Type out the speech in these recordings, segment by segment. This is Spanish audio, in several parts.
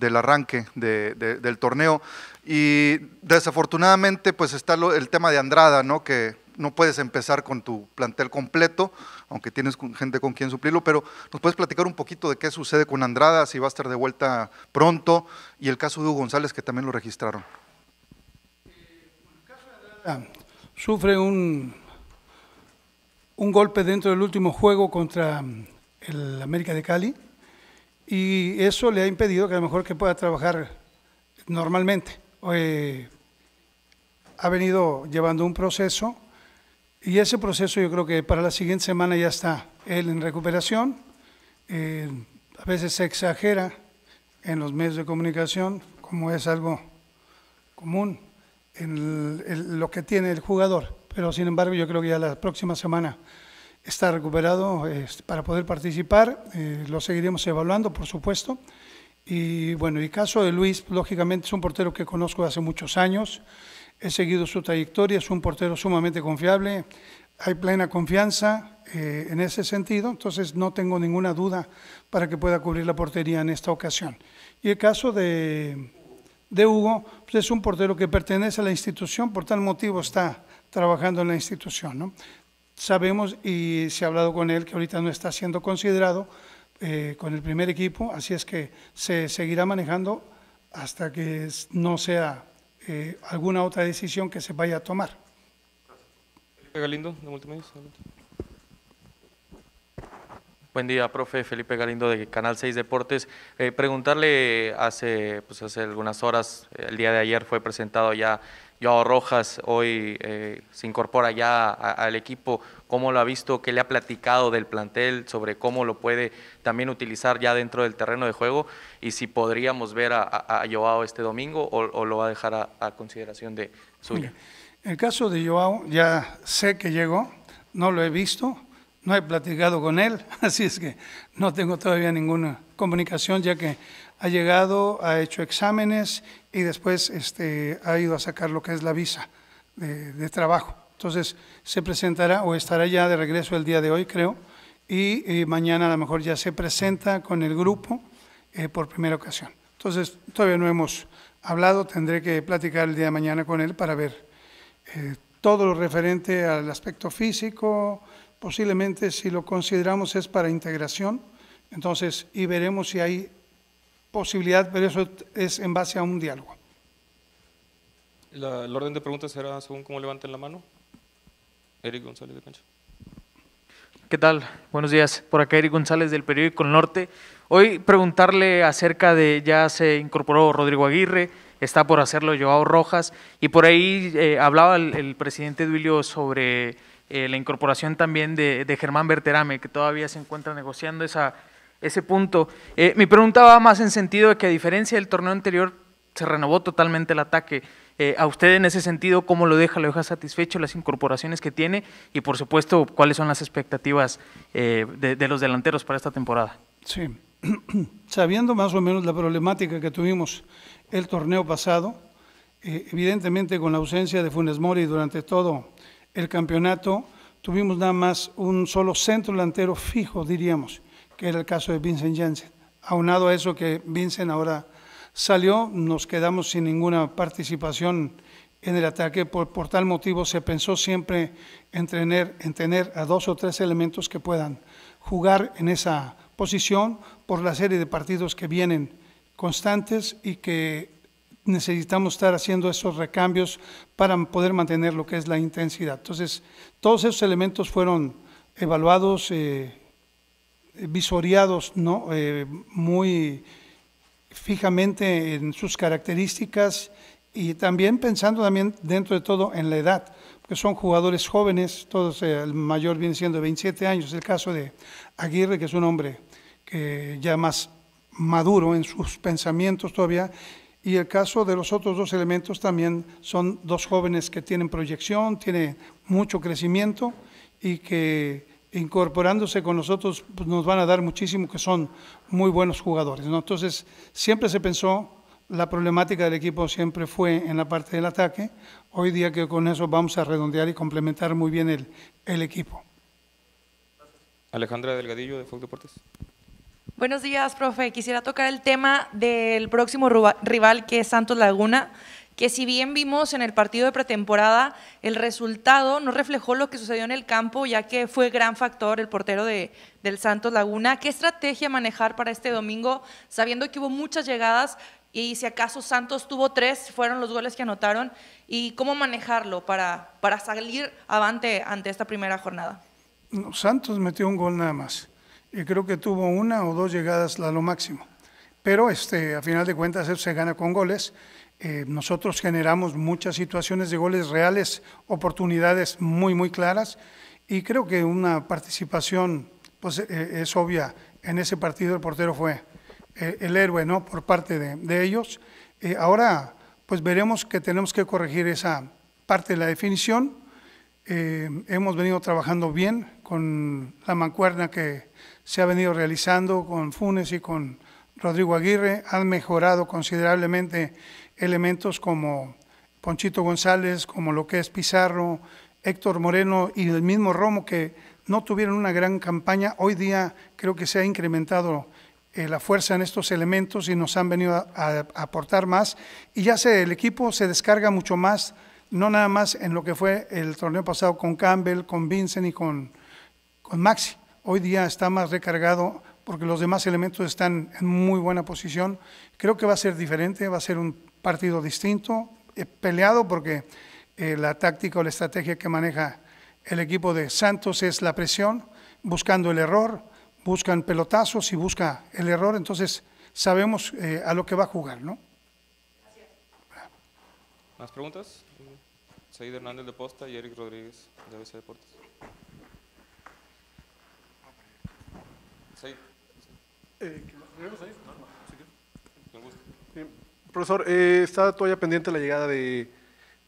del arranque del torneo. Y desafortunadamente, pues está el tema de Andrada, ¿no? Que no puedes empezar con tu plantel completo, aunque tienes gente con quien suplirlo, pero nos puedes platicar un poquito de qué sucede con Andrada, si va a estar de vuelta pronto, y el caso de Hugo González, que también lo registraron. Andrada sufre un, un golpe dentro del último juego contra el América de Cali y eso le ha impedido que a lo mejor que pueda trabajar normalmente. Eh, ha venido llevando un proceso y ese proceso yo creo que para la siguiente semana ya está él en recuperación. Eh, a veces se exagera en los medios de comunicación, como es algo común en lo que tiene el jugador. Pero sin embargo, yo creo que ya la próxima semana está recuperado para poder participar. Eh, lo seguiremos evaluando, por supuesto. Y bueno, el caso de Luis, lógicamente es un portero que conozco hace muchos años. He seguido su trayectoria, es un portero sumamente confiable. Hay plena confianza eh, en ese sentido, entonces no tengo ninguna duda para que pueda cubrir la portería en esta ocasión. Y el caso de, Hugo, pues es un portero que pertenece a la institución, por tal motivo está trabajando en la institución. ¿no? sabemos y se ha hablado con él que ahorita no está siendo considerado eh, con el primer equipo, así es que se seguirá manejando hasta que no sea eh, alguna otra decisión que se vaya a tomar. Felipe Galindo, de Buen día, profe Felipe Galindo de Canal 6 Deportes. Eh, preguntarle, hace, pues hace algunas horas, el día de ayer fue presentado ya Joao Rojas hoy eh, se incorpora ya al equipo, cómo lo ha visto, qué le ha platicado del plantel, sobre cómo lo puede también utilizar ya dentro del terreno de juego y si podríamos ver a, a, Joao este domingo o, lo va a dejar a, consideración de suya. el caso de Joao ya sé que llegó, no lo he visto, no he platicado con él, así es que no tengo todavía ninguna comunicación, ya que ha llegado, ha hecho exámenes y después este, ha ido a sacar lo que es la visa de, trabajo. Entonces se presentará o estará ya de regreso el día de hoy, creo, y mañana a lo mejor ya se presenta con el grupo eh, por primera ocasión. Entonces todavía no hemos hablado, tendré que platicar el día de mañana con él para ver eh, todo lo referente al aspecto físico, posiblemente si lo consideramos es para integración, entonces, y veremos si hay posibilidad, pero eso es en base a un diálogo. el orden de preguntas será según cómo levanten la mano. Eric González de Cancha. ¿Qué tal? Buenos días. Por acá Eric González del periódico El Norte. Hoy preguntarle acerca de, ya se incorporó Rodrigo Aguirre, está por hacerlo Joao Rojas, y por ahí eh, hablaba el presidente Duilio sobre eh, la incorporación también de, Germán Berterame, que todavía se encuentra negociando esa, ese punto. Eh, mi pregunta va más en sentido de que a diferencia del torneo anterior, se renovó totalmente el ataque. Eh, a usted en ese sentido, ¿cómo lo deja? ¿Lo deja satisfecho las incorporaciones que tiene? Y por supuesto, ¿cuáles son las expectativas de, los delanteros para esta temporada? Sí, sabiendo más o menos la problemática que tuvimos el torneo pasado, evidentemente con la ausencia de Funes Mori durante todo el campeonato tuvimos nada más un solo centro delantero fijo, diríamos, que era el caso de Vincent Jensen. Aunado a eso que Vincent ahora salió, nos quedamos sin ninguna participación en el ataque. Por, tal motivo se pensó siempre en en tener a dos o tres elementos que puedan jugar en esa posición por la serie de partidos que vienen constantes y que necesitamos estar haciendo esos recambios para poder mantener lo que es la intensidad. Entonces, todos esos elementos fueron evaluados, eh, visoreados ¿no? Eh, muy fijamente en sus características y también pensando también dentro de todo en la edad, porque son jugadores jóvenes, todos eh, el mayor viene siendo de 27 años, el caso de Aguirre, que es un hombre que ya más maduro en sus pensamientos todavía, y el caso de los otros dos elementos también son dos jóvenes que tienen proyección, tienen mucho crecimiento y que incorporándose con nosotros pues, nos van a dar muchísimo, que son muy buenos jugadores. Entonces, siempre se pensó, la problemática del equipo siempre fue en la parte del ataque, hoy día que con eso vamos a redondear y complementar muy bien el, equipo. Alejandra Delgadillo, de Fox Deportes. Buenos días, profe. Quisiera tocar el tema del próximo rival que es Santos Laguna, que si bien vimos en el partido de pretemporada, el resultado no reflejó lo que sucedió en el campo, ya que fue gran factor el portero de, del Santos Laguna. ¿Qué estrategia manejar para este domingo, sabiendo que hubo muchas llegadas y si acaso Santos tuvo tres, fueron los goles que anotaron, y cómo manejarlo para, para salir avante ante esta primera jornada? Santos metió un gol nada más y creo que tuvo una o dos llegadas a lo máximo. Pero este, a final de cuentas eso se gana con goles. Eh, nosotros generamos muchas situaciones de goles reales, oportunidades muy, muy claras y creo que una participación pues, eh, eh, es obvia. En ese partido el portero fue el héroe ¿no? por parte de, de ellos. ahora pues veremos que tenemos que corregir esa parte de la definición. hemos venido trabajando bien, con la mancuerna que se ha venido realizando con Funes y con Rodrigo Aguirre, han mejorado considerablemente elementos como Ponchito González, como lo que es Pizarro, Héctor Moreno y el mismo Romo, que no tuvieron una gran campaña. Hoy día creo que se ha incrementado eh, la fuerza en estos elementos y nos han venido a, aportar más. Y ya sé, el equipo se descarga mucho más, no nada más en lo que fue el torneo pasado con Campbell, con Vincent y con Maxi. Hoy día está más recargado porque los demás elementos están en muy buena posición. Creo que va a ser diferente, va a ser un partido distinto, eh, peleado porque eh, la táctica o la estrategia que maneja el equipo de Santos es la presión, buscando el error, buscan pelotazos y busca el error, entonces sabemos eh, a lo que va a jugar, ¿no? ¿Más preguntas? Hernández de Posta y Rodríguez de ABC Deportes. Eh, profesor, eh, está todavía pendiente la llegada de,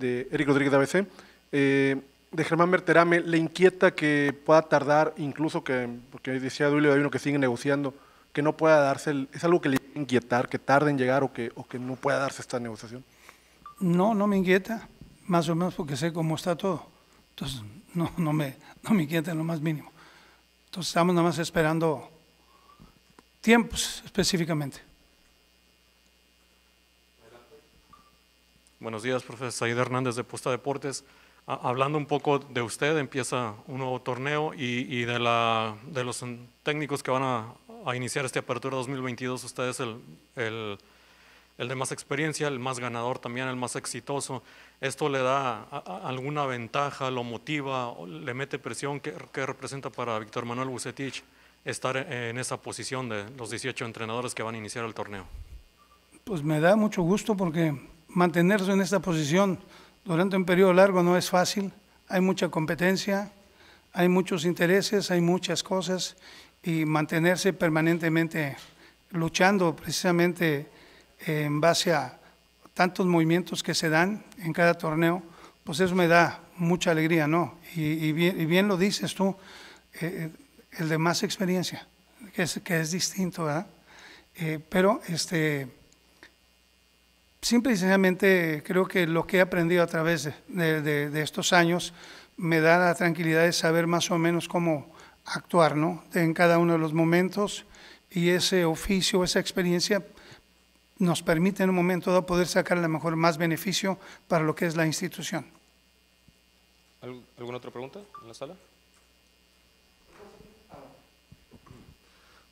Eric Rodríguez de ABC. Eh, de Germán Berterame, ¿le inquieta que pueda tardar, incluso que, porque decía Duilio, hay uno que sigue negociando, que no pueda darse, ¿es algo que le inquieta que tarde en llegar o que, o que no pueda darse esta negociación? No, no me inquieta, más o menos porque sé cómo está todo. Entonces, no, no, me, no me inquieta en lo más mínimo. Entonces, estamos nada más esperando tiempos específicamente. Buenos días, profesor Said Hernández de Posta Deportes. Hablando un poco de usted, empieza un nuevo torneo y, de, la, de, los técnicos que van a, iniciar esta apertura 2022, usted es el, de más experiencia, el más ganador también, el más exitoso. ¿Esto le da alguna ventaja, lo motiva, le mete presión? que qué representa para Víctor Manuel Bucetich? estar e-, en esa posición de los 18 entrenadores que van a iniciar el torneo? Pues me da mucho gusto porque mantenerse en esta posición durante un periodo largo no es fácil. Hay mucha competencia, hay muchos intereses, hay muchas cosas y mantenerse permanentemente luchando precisamente eh, en base a tantos movimientos que se dan en cada torneo, pues eso me da mucha alegría, ¿no? Y, bien, lo dices tú, eh, eh, el de más experiencia, que es, distinto, ¿verdad? Eh, pero este, simple y sencillamente creo que lo que he aprendido a través de, estos años me da la tranquilidad de saber más o menos cómo actuar ¿no? en cada uno de los momentos y ese oficio, esa experiencia nos permite en un momento dado poder sacar a lo mejor más beneficio para lo que es la institución. ¿Alguna otra pregunta en la sala?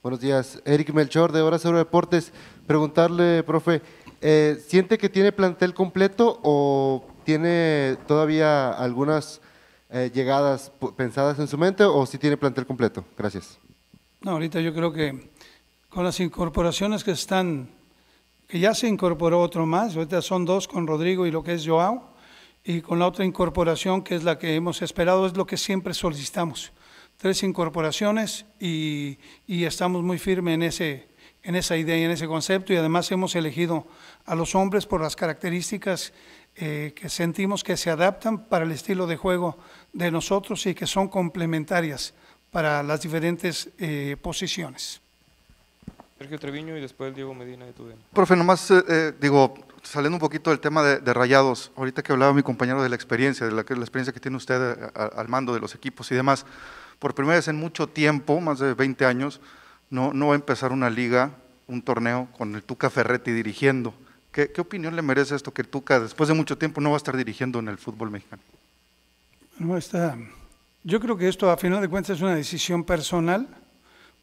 Buenos días. Eric Melchor, de Hora sobre Deportes. Preguntarle, profe, eh, ¿siente que tiene plantel completo o tiene todavía algunas eh, llegadas pensadas en su mente o si tiene plantel completo? Gracias. No, ahorita yo creo que con las incorporaciones que están, que ya se incorporó otro más, ahorita son dos con Rodrigo y lo que es Joao, y con la otra incorporación que es la que hemos esperado, es lo que siempre solicitamos tres incorporaciones y, y estamos muy firmes en, ese, en esa idea y en ese concepto y además hemos elegido a los hombres por las características eh, que sentimos que se adaptan para el estilo de juego de nosotros y que son complementarias para las diferentes eh, posiciones. Sergio Treviño y después Diego Medina de Tudena. Profe, nomás eh, digo, saliendo un poquito del tema de, rayados, ahorita que hablaba mi compañero de la experiencia, de la, la experiencia que tiene usted al mando de los equipos y demás, por primera vez en mucho tiempo, más de 20 años, no, no va a empezar una liga, un torneo con el Tuca Ferretti dirigiendo. ¿Qué, opinión le merece esto que el Tuca, después de mucho tiempo, no va a estar dirigiendo en el fútbol mexicano? No está. Yo creo que esto, a final de cuentas, es una decisión personal,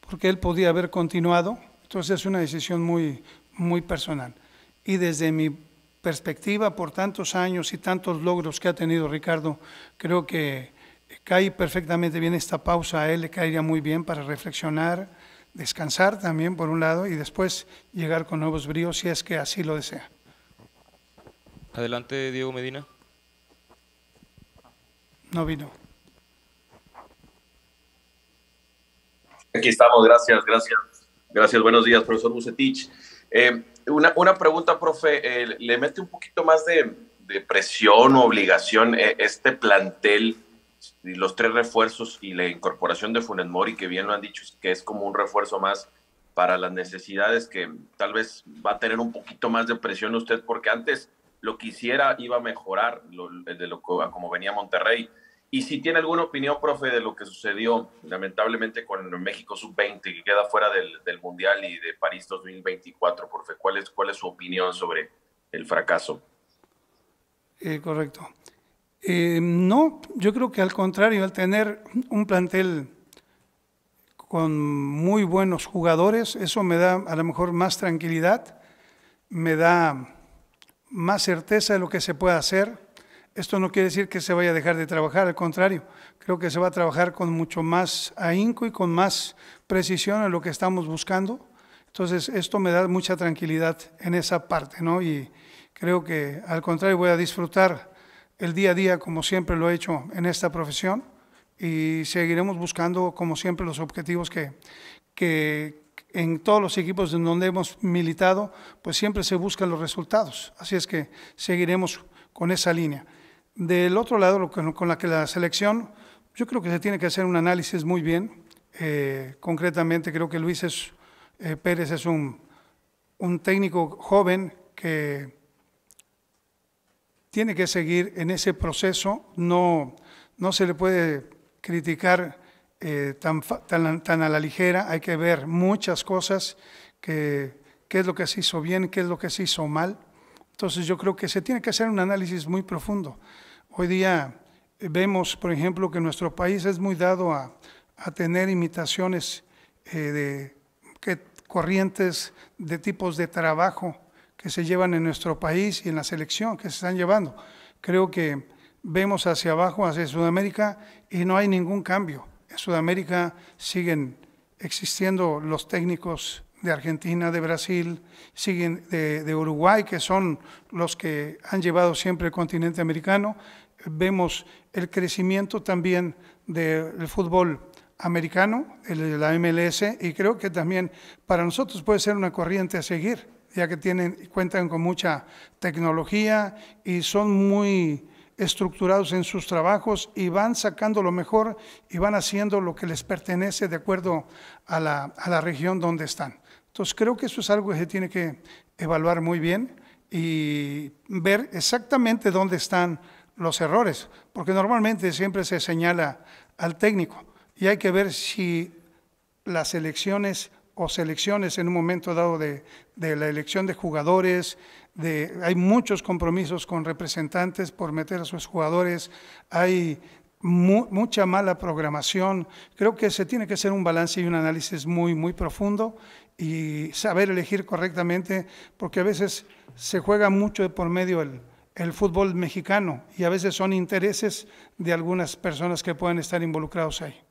porque él podía haber continuado. Entonces, es una decisión muy, muy personal. Y desde mi perspectiva, por tantos años y tantos logros que ha tenido Ricardo, creo que cae perfectamente bien esta pausa, a él le caería muy bien para reflexionar, descansar también por un lado y después llegar con nuevos bríos si es que así lo desea. Adelante, Diego Medina. No vino. Aquí estamos, gracias, gracias. Gracias, buenos días, profesor Bucetich. Eh, una, una, pregunta, profe, eh, ¿le mete un poquito más de, presión o obligación eh, este plantel? los tres refuerzos y la incorporación de Funes Mori, que bien lo han dicho, que es como un refuerzo más para las necesidades que tal vez va a tener un poquito más de presión usted, porque antes lo que hiciera iba a mejorar de lo como venía Monterrey. Y si tiene alguna opinión, profe, de lo que sucedió lamentablemente con México Sub-20, que queda fuera del, Mundial y de París 2024, profe, ¿cuál es, cuál es su opinión sobre el fracaso? Eh, correcto. Eh, no, yo creo que al contrario, al tener un plantel con muy buenos jugadores, eso me da a lo mejor más tranquilidad, me da más certeza de lo que se puede hacer. Esto no quiere decir que se vaya a dejar de trabajar, al contrario, creo que se va a trabajar con mucho más ahínco y con más precisión en lo que estamos buscando. Entonces, esto me da mucha tranquilidad en esa parte, ¿no? Y creo que al contrario voy a disfrutar el día a día como siempre lo he hecho en esta profesión y seguiremos buscando como siempre los objetivos que, que en todos los equipos en donde hemos militado, pues siempre se buscan los resultados. Así es que seguiremos con esa línea. Del otro lado, con la que la selección, yo creo que se tiene que hacer un análisis muy bien. Eh, concretamente, creo que Luis eh, Pérez es un, un técnico joven que tiene que seguir en ese proceso, no, no se le puede criticar eh, tan, tan, a la ligera, hay que ver muchas cosas, que, qué es lo que se hizo bien, qué es lo que se hizo mal. Entonces yo creo que se tiene que hacer un análisis muy profundo. Hoy día eh, vemos, por ejemplo, que nuestro país es muy dado a, tener imitaciones eh, de corrientes de tipos de trabajo que se llevan en nuestro país y en la selección que se están llevando. Creo que vemos hacia abajo, hacia Sudamérica, y no hay ningún cambio. En Sudamérica siguen existiendo los técnicos de Argentina, de Brasil, siguen de, Uruguay, que son los que han llevado siempre el continente americano. Vemos el crecimiento también del fútbol americano, el, de la MLS, y creo que también para nosotros puede ser una corriente a seguir ya que tienen, cuentan con mucha tecnología y son muy estructurados en sus trabajos y van sacando lo mejor y van haciendo lo que les pertenece de acuerdo a la, a la región donde están. Entonces creo que eso es algo que se tiene que evaluar muy bien y ver exactamente dónde están los errores, porque normalmente siempre se señala al técnico y hay que ver si las elecciones o selecciones en un momento dado de, la elección de jugadores, de, hay muchos compromisos con representantes por meter a sus jugadores, hay mucha mala programación. Creo que se tiene que hacer un balance y un análisis muy, muy profundo y saber elegir correctamente, porque a veces se juega mucho por medio el, el fútbol mexicano y a veces son intereses de algunas personas que pueden estar involucrados ahí.